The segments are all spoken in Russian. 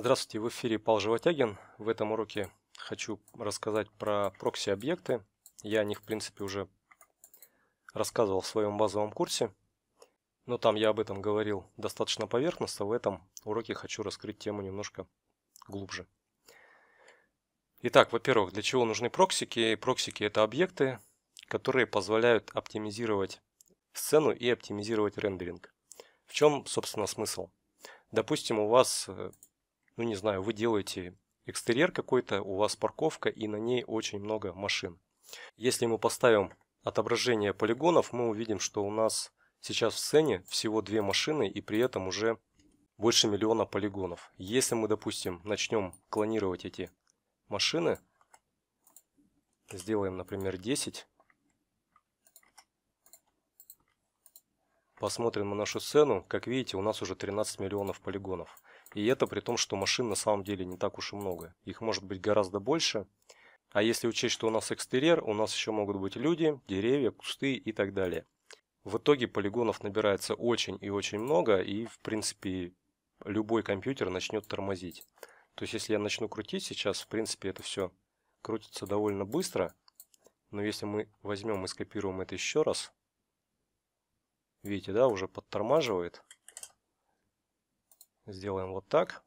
Здравствуйте, в эфире Павел Животягин. В этом уроке хочу рассказать про прокси-объекты. Я о них, в принципе, уже рассказывал в своем базовом курсе, но там я об этом говорил достаточно поверхностно. В этом уроке хочу раскрыть тему немножко глубже. Итак, во-первых, для чего нужны проксики? Проксики – это объекты, которые позволяют оптимизировать сцену и оптимизировать рендеринг. В чем, собственно, смысл? Допустим, у вас э, ну не знаю, вы делаете экстерьер какой-то, у вас парковка и на ней очень много машин. Если мы поставим отображение полигонов, мы увидим, что у нас сейчас в сцене всего две машины и при этом уже больше миллиона полигонов. Если мы, допустим, начнем клонировать эти машины, сделаем, например, 10, посмотрим на нашу сцену, как видите, у нас уже 13 миллионов полигонов. И это при том, что машин на самом деле не так уж и много. Их может быть гораздо больше. А если учесть, что у нас экстерьер, у нас еще могут быть люди, деревья, кусты и так далее. В итоге полигонов набирается очень и очень много, и в принципе любой компьютер начнет тормозить. То есть если я начну крутить сейчас, в принципе это все крутится довольно быстро. Но если мы возьмем и скопируем это еще раз, видите, да, уже подтормаживает. Сделаем вот так.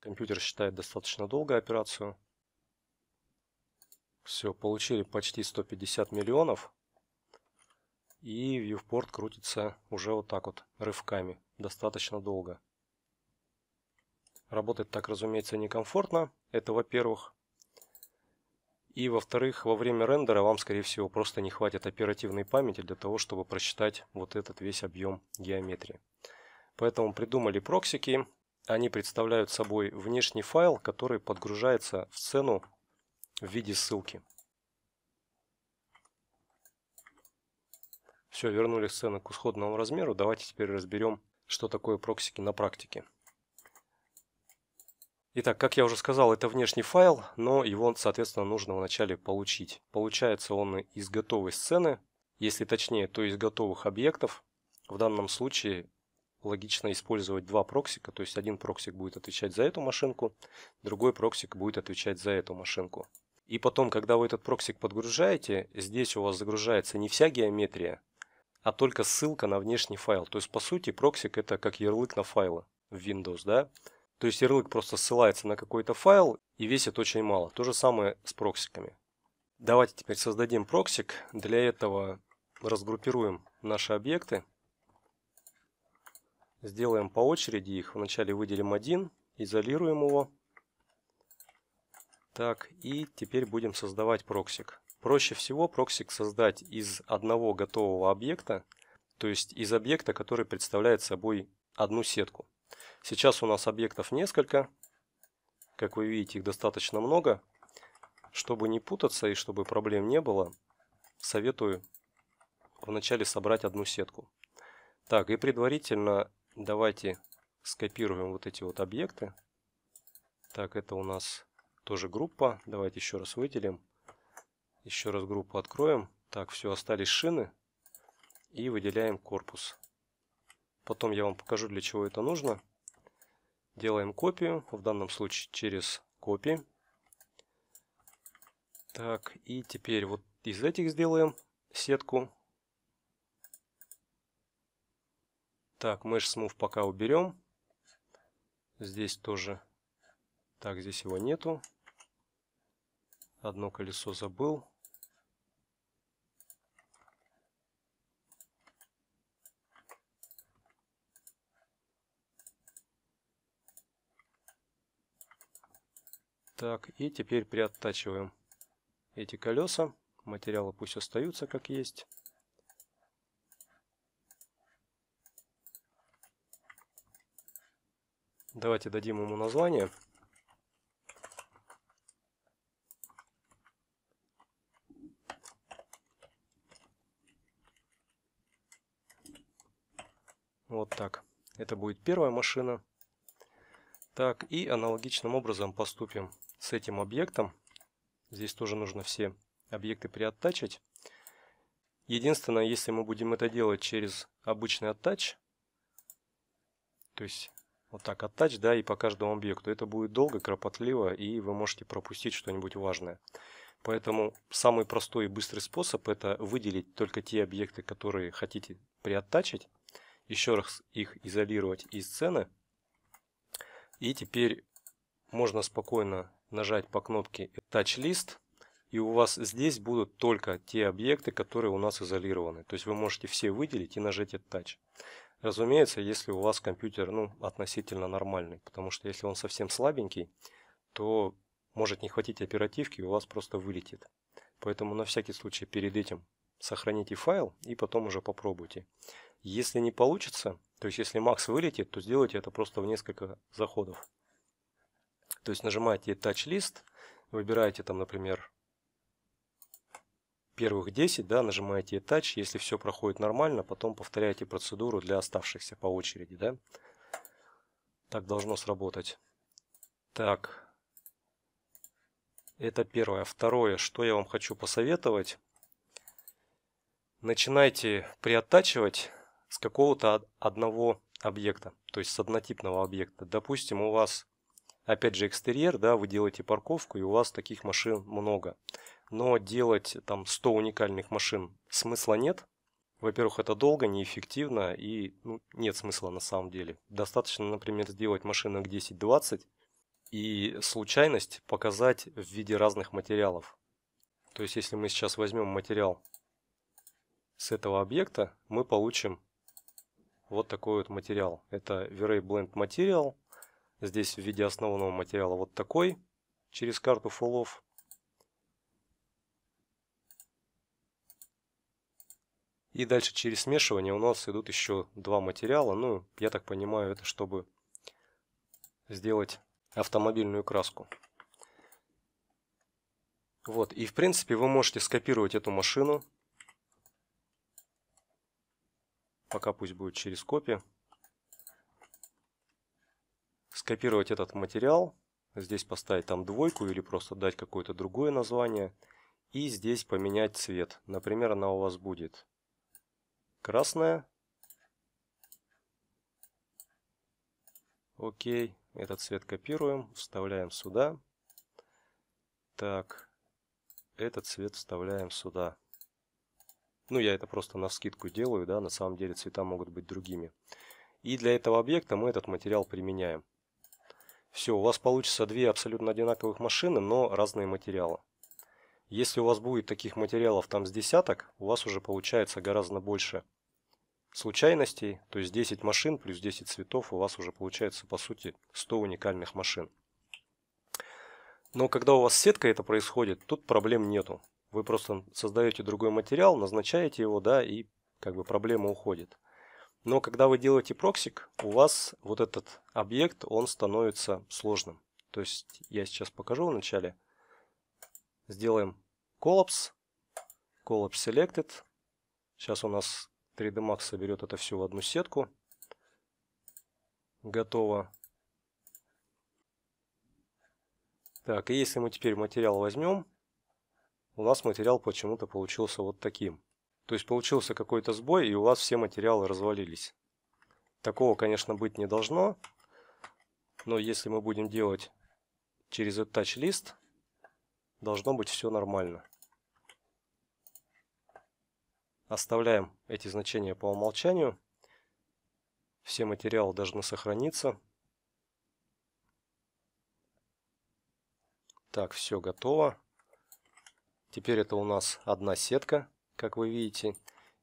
Компьютер считает достаточно долго операцию. Все, получили почти 150 миллионов. И вьюпорт крутится уже вот так вот рывками. Достаточно долго. Работать так, разумеется, некомфортно. Это во-первых. И, во-вторых, во время рендера вам, скорее всего, просто не хватит оперативной памяти для того, чтобы прочитать вот этот весь объем геометрии. Поэтому придумали проксики. Они представляют собой внешний файл, который подгружается в сцену в виде ссылки. Все, вернули сцену к исходному размеру. Давайте теперь разберем, что такое проксики на практике. Итак, как я уже сказал, это внешний файл, но его, соответственно, нужно вначале получить. Получается он из готовой сцены, если точнее, то из готовых объектов. В данном случае логично использовать два проксика, то есть один проксик будет отвечать за эту машинку, другой проксик будет отвечать за эту машинку. И потом, когда вы этот проксик подгружаете, здесь у вас загружается не вся геометрия, а только ссылка на внешний файл. То есть, по сути, проксик это как ярлык на файлы в Windows, да? То есть ярлык просто ссылается на какой-то файл и весит очень мало. То же самое с проксиками. Давайте теперь создадим проксик. Для этого разгруппируем наши объекты. Сделаем по очереди их. Вначале выделим один, изолируем его. Так, и теперь будем создавать проксик. Проще всего проксик создать из одного готового объекта, то есть из объекта, который представляет собой одну сетку. Сейчас у нас объектов несколько. Как вы видите, их достаточно много. Чтобы не путаться и чтобы проблем не было, советую вначале собрать одну сетку. Так, и предварительно давайте скопируем вот эти вот объекты. Так, это у нас тоже группа. Давайте еще раз выделим. Еще раз группу откроем. Так, все, остались шины. И выделяем корпус. Потом я вам покажу, для чего это нужно. Делаем копию, в данном случае через копии. Так, и теперь вот из этих сделаем сетку. Так, Mesh Smooth пока уберем. Здесь тоже. Так, здесь его нету. Одно колесо забыл. Так, и теперь приоттачиваем эти колеса. Материалы пусть остаются как есть. Давайте дадим ему название. Вот так. Это будет первая машина. Так, и аналогичным образом поступим с этим объектом. Здесь тоже нужно все объекты приоттачить. Единственное, если мы будем это делать через обычный оттач, то есть вот так оттач, да, и по каждому объекту, это будет долго, кропотливо, и вы можете пропустить что-нибудь важное. Поэтому самый простой и быстрый способ это выделить только те объекты, которые хотите приоттачить, еще раз их изолировать из сцены, и теперь можно спокойно нажать по кнопке Touch List, и у вас здесь будут только те объекты, которые у нас изолированы. То есть вы можете все выделить и нажать этот Touch. Разумеется, если у вас компьютер ну, относительно нормальный, потому что если он совсем слабенький, то может не хватить оперативки, и у вас просто вылетит. Поэтому на всякий случай перед этим сохраните файл и потом уже попробуйте. Если не получится, то есть если Max вылетит, то сделайте это просто в несколько заходов. То есть нажимаете Touch List, выбираете там, например, первых 10, да, нажимаете Touch, если все проходит нормально, потом повторяете процедуру для оставшихся по очереди, да. Так должно сработать. Так, это первое. Второе, что я вам хочу посоветовать. Начинайте приоттачивать с какого-то одного объекта, то есть с однотипного объекта. Допустим, у вас Опять же, экстерьер, да, вы делаете парковку, и у вас таких машин много. Но делать там 100 уникальных машин смысла нет. Во-первых, это долго, неэффективно и ну, нет смысла на самом деле. Достаточно, например, сделать машинок 10-20 и случайность показать в виде разных материалов. То есть, если мы сейчас возьмем материал с этого объекта, мы получим вот такой вот материал. Это V-Ray Blend Material – здесь в виде основного материала вот такой, через карту фолов. И дальше через смешивание у нас идут еще два материала. Ну, я так понимаю, это чтобы сделать автомобильную краску. Вот, и в принципе вы можете скопировать эту машину. Пока пусть будет через копию скопировать этот материал, здесь поставить там двойку или просто дать какое-то другое название и здесь поменять цвет. Например, она у вас будет красная. Окей, этот цвет копируем, вставляем сюда. Так, этот цвет вставляем сюда. Ну, я это просто на скидку делаю, да, на самом деле цвета могут быть другими. И для этого объекта мы этот материал применяем. Все, у вас получится две абсолютно одинаковых машины, но разные материалы. Если у вас будет таких материалов там с десяток, у вас уже получается гораздо больше случайностей, то есть 10 машин плюс 10 цветов, у вас уже получается по сути 100 уникальных машин. Но когда у вас сетка это происходит, тут проблем нету. Вы просто создаете другой материал, назначаете его, да, и как бы проблема уходит. Но когда вы делаете проксик, у вас вот этот объект, он становится сложным. То есть я сейчас покажу вначале. Сделаем коллапс, коллапс selected. Сейчас у нас 3D Max соберет это все в одну сетку. Готово. Так, и если мы теперь материал возьмем, у нас материал почему-то получился вот таким. То есть получился какой-то сбой, и у вас все материалы развалились. Такого, конечно, быть не должно. Но если мы будем делать через Attach лист, должно быть все нормально. Оставляем эти значения по умолчанию. Все материалы должны сохраниться. Так, все готово. Теперь это у нас одна сетка как вы видите.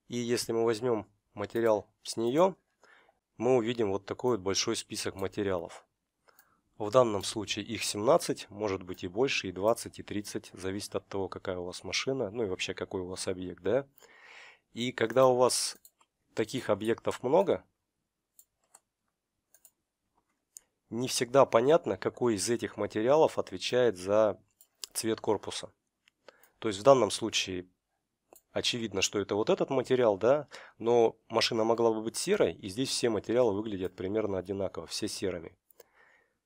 И если мы возьмем материал с нее, мы увидим вот такой вот большой список материалов. В данном случае их 17, может быть и больше, и 20, и 30, зависит от того, какая у вас машина, ну и вообще какой у вас объект, да. И когда у вас таких объектов много, не всегда понятно, какой из этих материалов отвечает за цвет корпуса. То есть в данном случае Очевидно, что это вот этот материал, да, но машина могла бы быть серой, и здесь все материалы выглядят примерно одинаково, все серыми.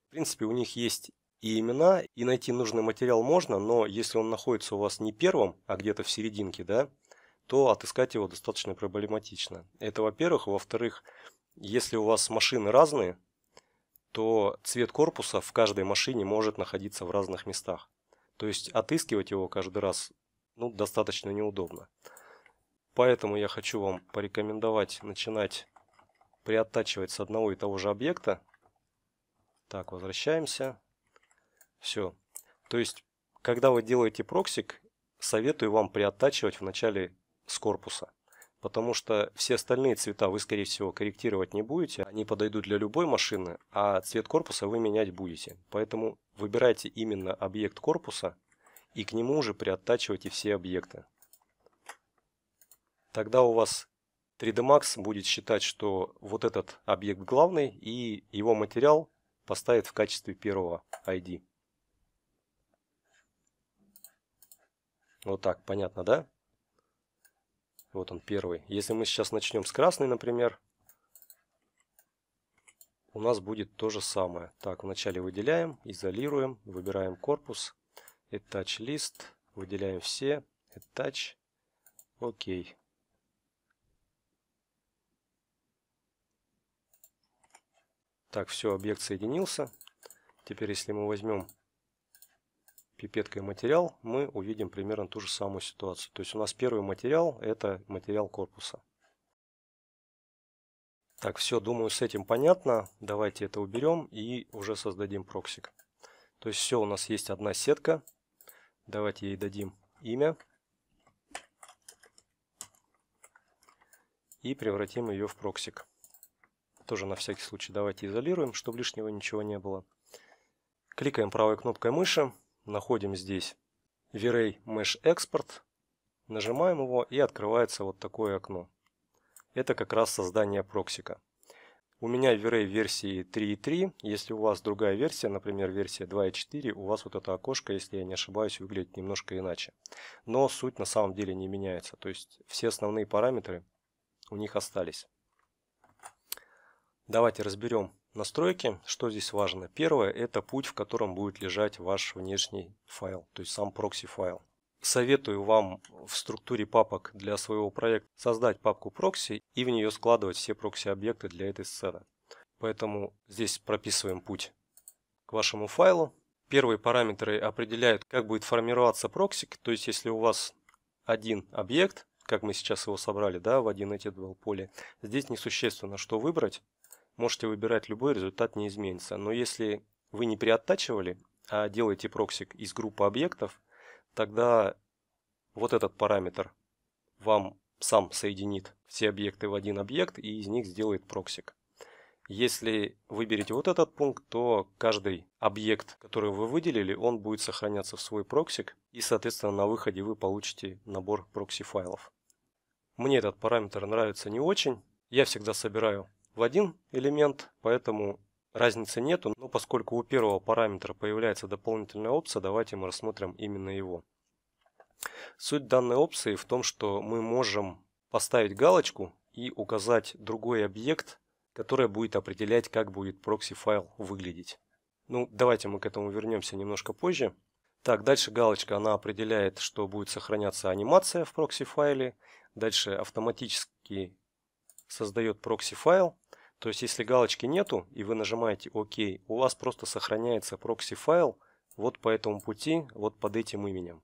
В принципе, у них есть и имена, и найти нужный материал можно, но если он находится у вас не первым, а где-то в серединке, да, то отыскать его достаточно проблематично. Это во-первых. Во-вторых, если у вас машины разные, то цвет корпуса в каждой машине может находиться в разных местах. То есть отыскивать его каждый раз ну, достаточно неудобно. Поэтому я хочу вам порекомендовать начинать приоттачивать с одного и того же объекта. Так, возвращаемся. Все. То есть, когда вы делаете проксик, советую вам приоттачивать в начале с корпуса. Потому что все остальные цвета вы, скорее всего, корректировать не будете. Они подойдут для любой машины, а цвет корпуса вы менять будете. Поэтому выбирайте именно объект корпуса, и к нему уже приоттачивайте все объекты. Тогда у вас 3D Max будет считать, что вот этот объект главный и его материал поставит в качестве первого ID. Вот так, понятно, да? Вот он первый. Если мы сейчас начнем с красной, например, у нас будет то же самое. Так, вначале выделяем, изолируем, выбираем корпус. Attach list выделяем все. Attach. ok Так, все, объект соединился. Теперь, если мы возьмем пипеткой материал, мы увидим примерно ту же самую ситуацию. То есть у нас первый материал – это материал корпуса. Так, все, думаю, с этим понятно. Давайте это уберем и уже создадим проксик. То есть все, у нас есть одна сетка – Давайте ей дадим имя. И превратим ее в проксик. Тоже на всякий случай давайте изолируем, чтобы лишнего ничего не было. Кликаем правой кнопкой мыши, находим здесь V-Ray Mesh Export, нажимаем его и открывается вот такое окно. Это как раз создание проксика. У меня V-Ray версии 3.3. Если у вас другая версия, например, версия 2.4, у вас вот это окошко, если я не ошибаюсь, выглядит немножко иначе. Но суть на самом деле не меняется. То есть все основные параметры у них остались. Давайте разберем настройки. Что здесь важно? Первое – это путь, в котором будет лежать ваш внешний файл, то есть сам прокси файл. Советую вам в структуре папок для своего проекта создать папку прокси и в нее складывать все прокси-объекты для этой сцены. Поэтому здесь прописываем путь к вашему файлу. Первые параметры определяют, как будет формироваться проксик. То есть, если у вас один объект, как мы сейчас его собрали, да, в один эти два поле, здесь несущественно, что выбрать. Можете выбирать любой, результат не изменится. Но если вы не приоттачивали, а делаете проксик из группы объектов, тогда вот этот параметр вам сам соединит все объекты в один объект и из них сделает проксик. Если выберете вот этот пункт, то каждый объект, который вы выделили, он будет сохраняться в свой проксик, и, соответственно, на выходе вы получите набор прокси-файлов. Мне этот параметр нравится не очень. Я всегда собираю в один элемент, поэтому Разницы нету, но поскольку у первого параметра появляется дополнительная опция, давайте мы рассмотрим именно его. Суть данной опции в том, что мы можем поставить галочку и указать другой объект, который будет определять, как будет прокси-файл выглядеть. Ну, давайте мы к этому вернемся немножко позже. Так, дальше галочка, она определяет, что будет сохраняться анимация в прокси-файле. Дальше автоматически создает прокси-файл. То есть, если галочки нету и вы нажимаете ОК, у вас просто сохраняется прокси-файл вот по этому пути, вот под этим именем.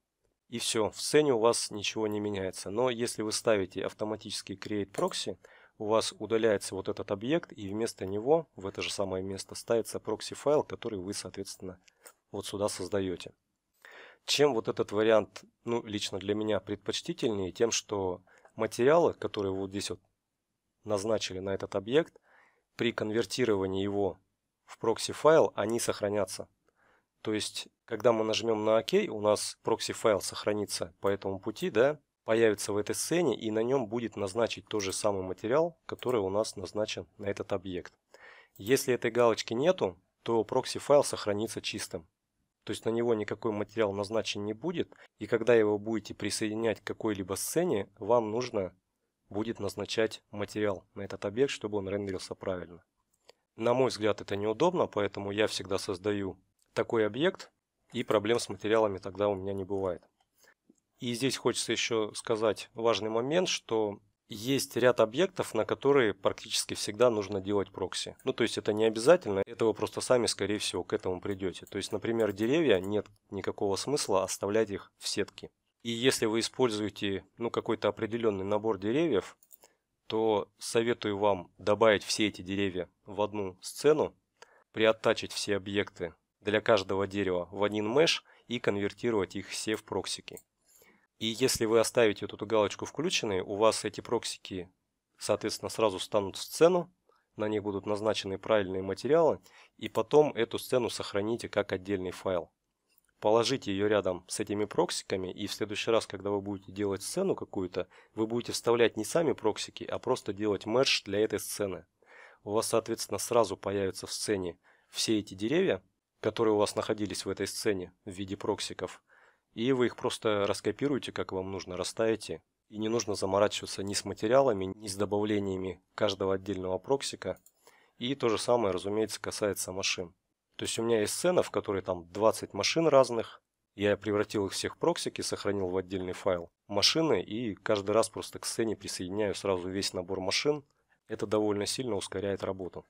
И все, в сцене у вас ничего не меняется. Но если вы ставите автоматический create proxy, у вас удаляется вот этот объект, и вместо него, в это же самое место, ставится прокси-файл, который вы, соответственно, вот сюда создаете. Чем вот этот вариант, ну, лично для меня предпочтительнее, тем, что материалы, которые вот здесь вот назначили на этот объект – при конвертировании его в прокси-файл они сохранятся. То есть, когда мы нажмем на ОК, у нас прокси-файл сохранится по этому пути, да, появится в этой сцене, и на нем будет назначить тот же самый материал, который у нас назначен на этот объект. Если этой галочки нету, то прокси-файл сохранится чистым. То есть на него никакой материал назначен не будет, и когда его будете присоединять к какой-либо сцене, вам нужно будет назначать материал на этот объект, чтобы он рендерился правильно. На мой взгляд, это неудобно, поэтому я всегда создаю такой объект, и проблем с материалами тогда у меня не бывает. И здесь хочется еще сказать важный момент, что есть ряд объектов, на которые практически всегда нужно делать прокси. Ну, то есть это не обязательно, это вы просто сами, скорее всего, к этому придете. То есть, например, деревья нет никакого смысла оставлять их в сетке. И если вы используете ну, какой-то определенный набор деревьев, то советую вам добавить все эти деревья в одну сцену, приоттачить все объекты для каждого дерева в один меш и конвертировать их все в проксики. И если вы оставите эту галочку включенной, у вас эти проксики, соответственно, сразу станут в сцену, на них будут назначены правильные материалы, и потом эту сцену сохраните как отдельный файл положите ее рядом с этими проксиками, и в следующий раз, когда вы будете делать сцену какую-то, вы будете вставлять не сами проксики, а просто делать мерш для этой сцены. У вас, соответственно, сразу появятся в сцене все эти деревья, которые у вас находились в этой сцене в виде проксиков, и вы их просто раскопируете, как вам нужно, расставите, и не нужно заморачиваться ни с материалами, ни с добавлениями каждого отдельного проксика. И то же самое, разумеется, касается машин. То есть у меня есть сцена, в которой там 20 машин разных. Я превратил их всех в проксики, сохранил в отдельный файл машины и каждый раз просто к сцене присоединяю сразу весь набор машин. Это довольно сильно ускоряет работу.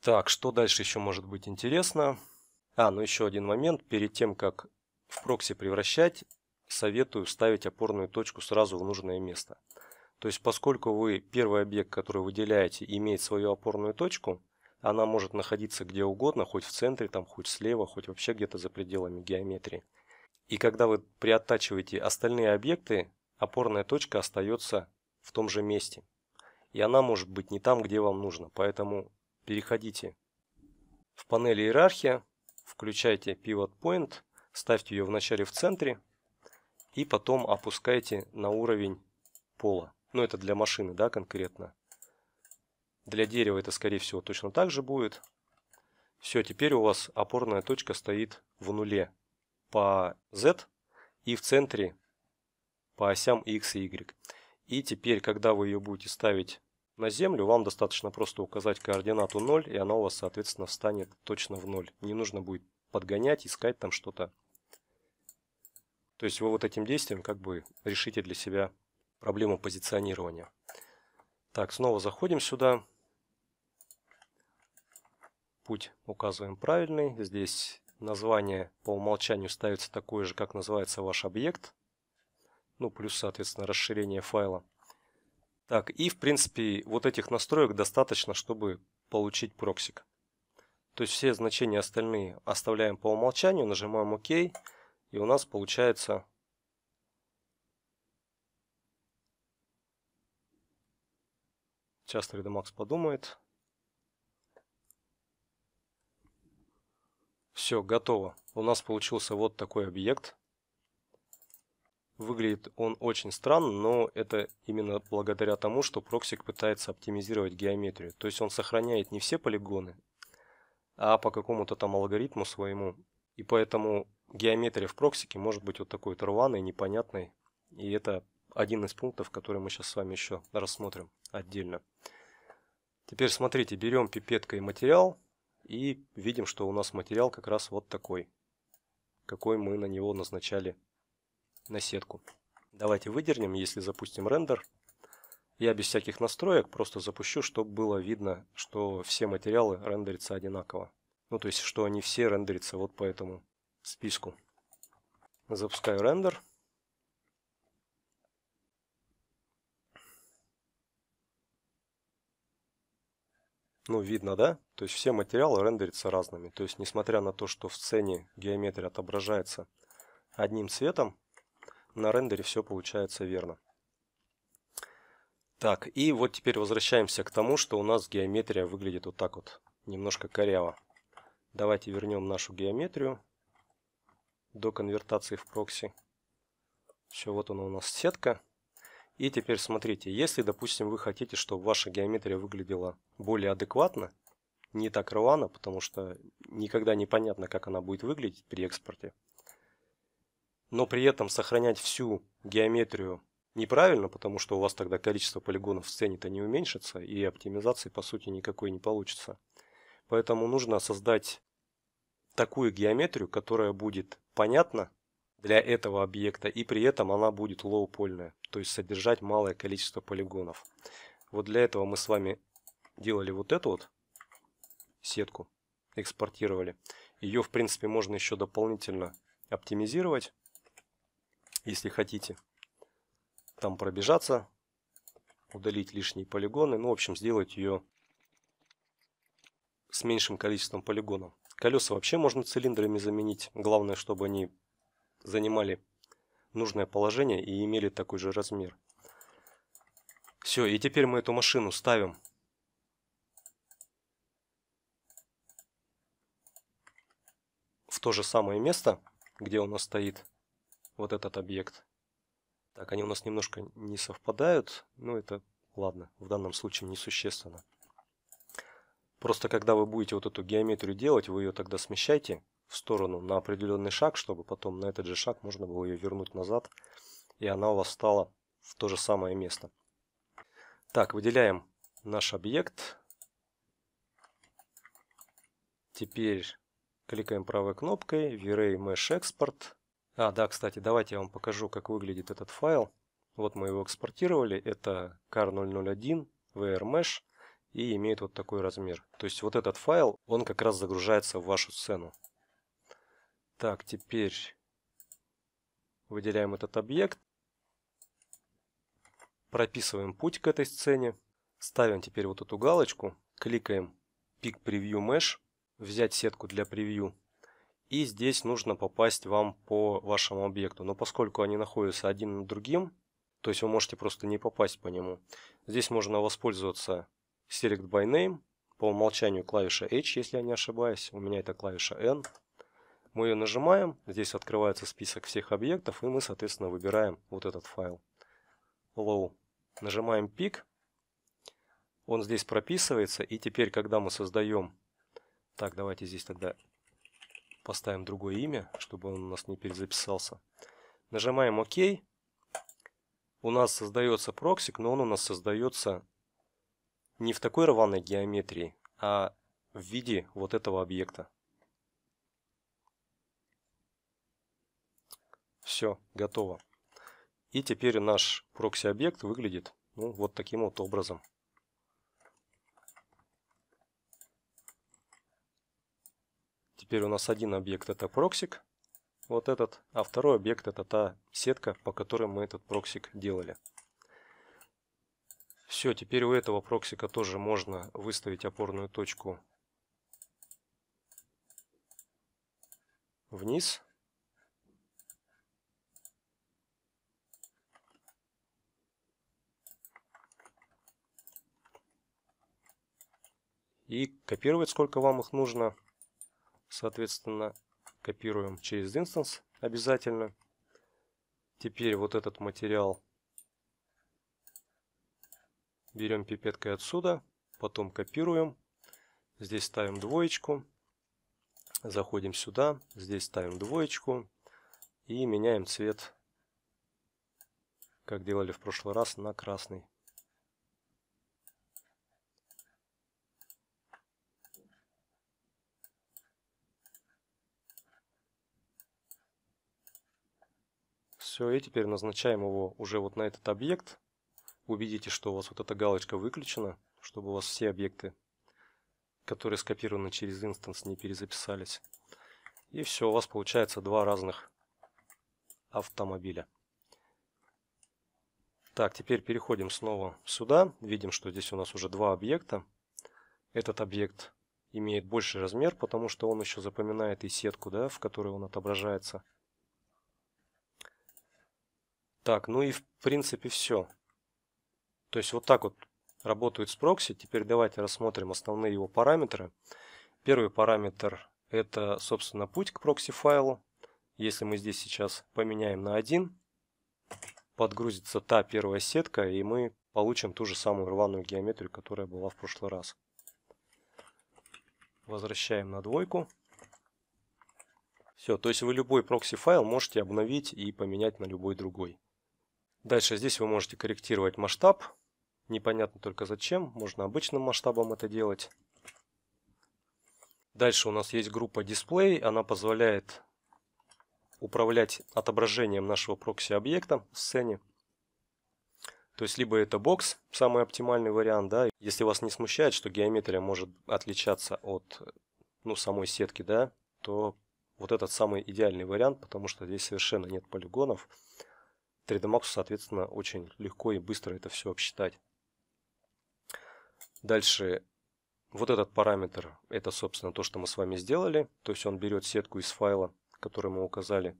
Так, что дальше еще может быть интересно? А, ну еще один момент. Перед тем, как в прокси превращать, советую ставить опорную точку сразу в нужное место. То есть, поскольку вы первый объект, который выделяете, имеет свою опорную точку, она может находиться где угодно, хоть в центре, там, хоть слева, хоть вообще где-то за пределами геометрии. И когда вы приоттачиваете остальные объекты, опорная точка остается в том же месте. И она может быть не там, где вам нужно, поэтому переходите в панели иерархия, включайте Pivot Point, ставьте ее вначале в центре и потом опускайте на уровень пола. Ну это для машины, да, конкретно. Для дерева это, скорее всего, точно так же будет. Все, теперь у вас опорная точка стоит в нуле по Z и в центре по осям X и Y. И теперь, когда вы ее будете ставить на землю, вам достаточно просто указать координату 0, и она у вас, соответственно, встанет точно в 0. Не нужно будет подгонять, искать там что-то. То есть вы вот этим действием как бы решите для себя проблему позиционирования. Так, снова заходим сюда путь указываем правильный. Здесь название по умолчанию ставится такое же, как называется ваш объект. Ну, плюс, соответственно, расширение файла. Так, и, в принципе, вот этих настроек достаточно, чтобы получить проксик. То есть все значения остальные оставляем по умолчанию, нажимаем ОК, и у нас получается Часто 3 подумает. Все, готово. У нас получился вот такой объект. Выглядит он очень странно, но это именно благодаря тому, что проксик пытается оптимизировать геометрию. То есть он сохраняет не все полигоны, а по какому-то там алгоритму своему. И поэтому геометрия в проксике может быть вот такой вот рваной, непонятной. И это один из пунктов, который мы сейчас с вами еще рассмотрим отдельно. Теперь смотрите, берем пипеткой материал и видим, что у нас материал как раз вот такой, какой мы на него назначали на сетку. Давайте выдернем, если запустим рендер. Я без всяких настроек просто запущу, чтобы было видно, что все материалы рендерятся одинаково. Ну, то есть, что они все рендерятся вот по этому списку. Запускаю рендер. ну, видно, да? То есть все материалы рендерятся разными. То есть, несмотря на то, что в сцене геометрия отображается одним цветом, на рендере все получается верно. Так, и вот теперь возвращаемся к тому, что у нас геометрия выглядит вот так вот, немножко коряво. Давайте вернем нашу геометрию до конвертации в прокси. Все, вот она у нас сетка. И теперь смотрите, если, допустим, вы хотите, чтобы ваша геометрия выглядела более адекватно, не так рвано, потому что никогда не понятно, как она будет выглядеть при экспорте, но при этом сохранять всю геометрию неправильно, потому что у вас тогда количество полигонов в сцене-то не уменьшится, и оптимизации по сути никакой не получится. Поэтому нужно создать такую геометрию, которая будет понятна для этого объекта, и при этом она будет лоупольная, то есть содержать малое количество полигонов. Вот для этого мы с вами делали вот эту вот сетку, экспортировали. Ее, в принципе, можно еще дополнительно оптимизировать, если хотите. Там пробежаться, удалить лишние полигоны, ну, в общем, сделать ее с меньшим количеством полигонов. Колеса вообще можно цилиндрами заменить, главное, чтобы они занимали нужное положение и имели такой же размер. Все, и теперь мы эту машину ставим. В то же самое место, где у нас стоит вот этот объект. Так, они у нас немножко не совпадают, но это ладно, в данном случае несущественно. Просто когда вы будете вот эту геометрию делать, вы ее тогда смещайте в сторону на определенный шаг, чтобы потом на этот же шаг можно было ее вернуть назад, и она у вас стала в то же самое место. Так, выделяем наш объект. Теперь кликаем правой кнопкой V-Ray Mesh Export. А, да, кстати, давайте я вам покажу, как выглядит этот файл. Вот мы его экспортировали. Это car001 VR Mesh и имеет вот такой размер. То есть вот этот файл, он как раз загружается в вашу сцену. Так, теперь выделяем этот объект, прописываем путь к этой сцене, ставим теперь вот эту галочку, кликаем Pick Preview Mesh, взять сетку для превью, и здесь нужно попасть вам по вашему объекту. Но поскольку они находятся один над другим, то есть вы можете просто не попасть по нему, здесь можно воспользоваться Select by Name, по умолчанию клавиша H, если я не ошибаюсь, у меня это клавиша N, мы ее нажимаем, здесь открывается список всех объектов, и мы, соответственно, выбираем вот этот файл. Low. Нажимаем Pick. Он здесь прописывается, и теперь, когда мы создаем... Так, давайте здесь тогда поставим другое имя, чтобы он у нас не перезаписался. Нажимаем ОК. У нас создается проксик, но он у нас создается не в такой рваной геометрии, а в виде вот этого объекта. Все, готово. И теперь наш прокси-объект выглядит ну, вот таким вот образом. Теперь у нас один объект это проксик, вот этот, а второй объект это та сетка, по которой мы этот проксик делали. Все, теперь у этого проксика тоже можно выставить опорную точку вниз. и копировать сколько вам их нужно. Соответственно, копируем через инстанс обязательно. Теперь вот этот материал берем пипеткой отсюда, потом копируем. Здесь ставим двоечку, заходим сюда, здесь ставим двоечку и меняем цвет, как делали в прошлый раз, на красный. Все, и теперь назначаем его уже вот на этот объект. Убедитесь, что у вас вот эта галочка выключена, чтобы у вас все объекты, которые скопированы через инстанс, не перезаписались. И все, у вас получается два разных автомобиля. Так, теперь переходим снова сюда. Видим, что здесь у нас уже два объекта. Этот объект имеет больший размер, потому что он еще запоминает и сетку, да, в которой он отображается. Так, ну и в принципе все. То есть вот так вот работает с прокси. Теперь давайте рассмотрим основные его параметры. Первый параметр это, собственно, путь к прокси файлу. Если мы здесь сейчас поменяем на 1, подгрузится та первая сетка, и мы получим ту же самую рваную геометрию, которая была в прошлый раз. Возвращаем на двойку. Все, то есть вы любой прокси-файл можете обновить и поменять на любой другой. Дальше здесь вы можете корректировать масштаб. Непонятно только зачем. Можно обычным масштабом это делать. Дальше у нас есть группа дисплей. Она позволяет управлять отображением нашего прокси-объекта в сцене. То есть либо это бокс, самый оптимальный вариант, да, если вас не смущает, что геометрия может отличаться от ну, самой сетки, да, то вот этот самый идеальный вариант, потому что здесь совершенно нет полигонов. 3D Max, соответственно, очень легко и быстро это все обсчитать. Дальше вот этот параметр, это, собственно, то, что мы с вами сделали. То есть он берет сетку из файла, который мы указали.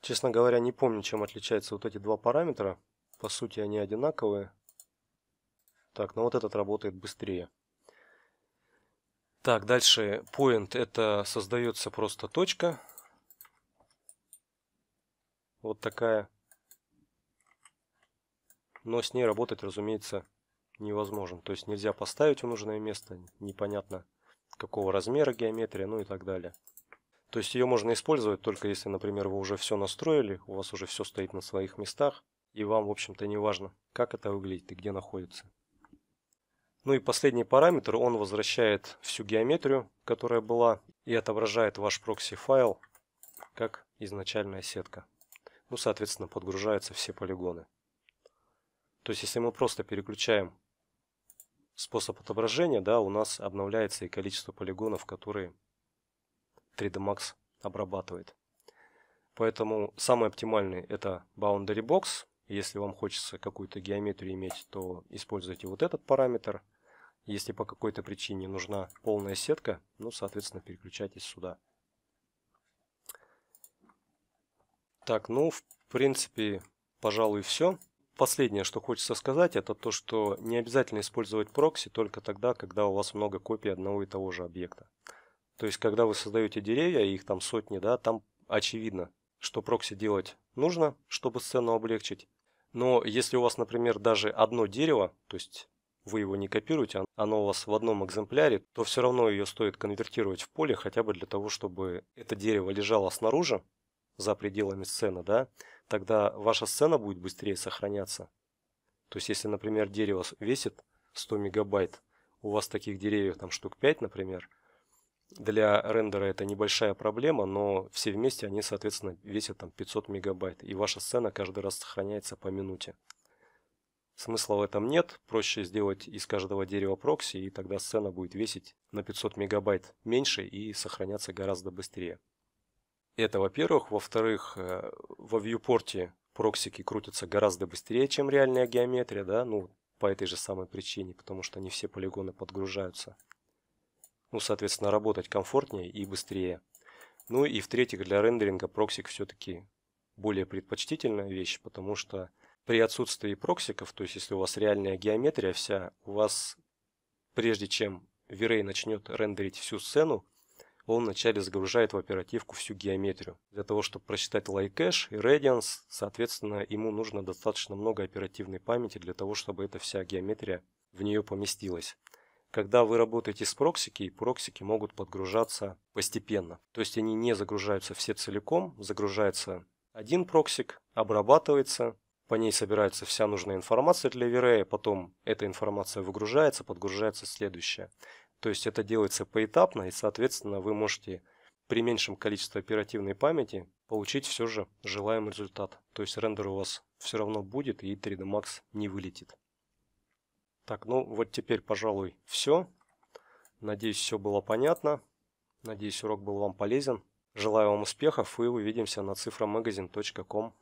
Честно говоря, не помню, чем отличаются вот эти два параметра. По сути, они одинаковые. Так, но ну вот этот работает быстрее. Так, дальше point это создается просто точка. Вот такая. Но с ней работать, разумеется, невозможно. То есть нельзя поставить в нужное место, непонятно какого размера геометрия, ну и так далее. То есть ее можно использовать только если, например, вы уже все настроили, у вас уже все стоит на своих местах, и вам, в общем-то, не важно, как это выглядит и где находится. Ну и последний параметр, он возвращает всю геометрию, которая была, и отображает ваш прокси-файл как изначальная сетка. Ну, соответственно, подгружаются все полигоны. То есть, если мы просто переключаем способ отображения, да, у нас обновляется и количество полигонов, которые 3D Max обрабатывает. Поэтому самый оптимальный это Boundary Box. Если вам хочется какую-то геометрию иметь, то используйте вот этот параметр. Если по какой-то причине нужна полная сетка, ну, соответственно, переключайтесь сюда. Так, ну, в принципе, пожалуй, все. Последнее, что хочется сказать, это то, что не обязательно использовать прокси только тогда, когда у вас много копий одного и того же объекта. То есть, когда вы создаете деревья, их там сотни, да, там очевидно, что прокси делать нужно, чтобы сцену облегчить. Но если у вас, например, даже одно дерево, то есть вы его не копируете, а оно у вас в одном экземпляре, то все равно ее стоит конвертировать в поле хотя бы для того, чтобы это дерево лежало снаружи, за пределами сцены, да, тогда ваша сцена будет быстрее сохраняться. То есть, если, например, дерево весит 100 мегабайт, у вас таких деревьев там штук 5, например, для рендера это небольшая проблема, но все вместе они, соответственно, весят там 500 мегабайт, и ваша сцена каждый раз сохраняется по минуте. Смысла в этом нет, проще сделать из каждого дерева прокси, и тогда сцена будет весить на 500 мегабайт меньше и сохраняться гораздо быстрее. Это во-первых. Во-вторых, э, во вьюпорте проксики крутятся гораздо быстрее, чем реальная геометрия, да, ну, по этой же самой причине, потому что не все полигоны подгружаются. Ну, соответственно, работать комфортнее и быстрее. Ну и в-третьих, для рендеринга проксик все-таки более предпочтительная вещь, потому что при отсутствии проксиков, то есть если у вас реальная геометрия вся, у вас прежде чем V-Ray начнет рендерить всю сцену, он вначале загружает в оперативку всю геометрию. Для того, чтобы просчитать лайкэш и Radiance, соответственно, ему нужно достаточно много оперативной памяти для того, чтобы эта вся геометрия в нее поместилась. Когда вы работаете с проксики, и проксики могут подгружаться постепенно. То есть они не загружаются все целиком, загружается один проксик, обрабатывается, по ней собирается вся нужная информация для V-Ray, потом эта информация выгружается, подгружается следующая. То есть это делается поэтапно, и, соответственно, вы можете при меньшем количестве оперативной памяти получить все же желаемый результат. То есть рендер у вас все равно будет, и 3D Max не вылетит. Так, ну вот теперь, пожалуй, все. Надеюсь, все было понятно. Надеюсь, урок был вам полезен. Желаю вам успехов и увидимся на цифромагазин.com.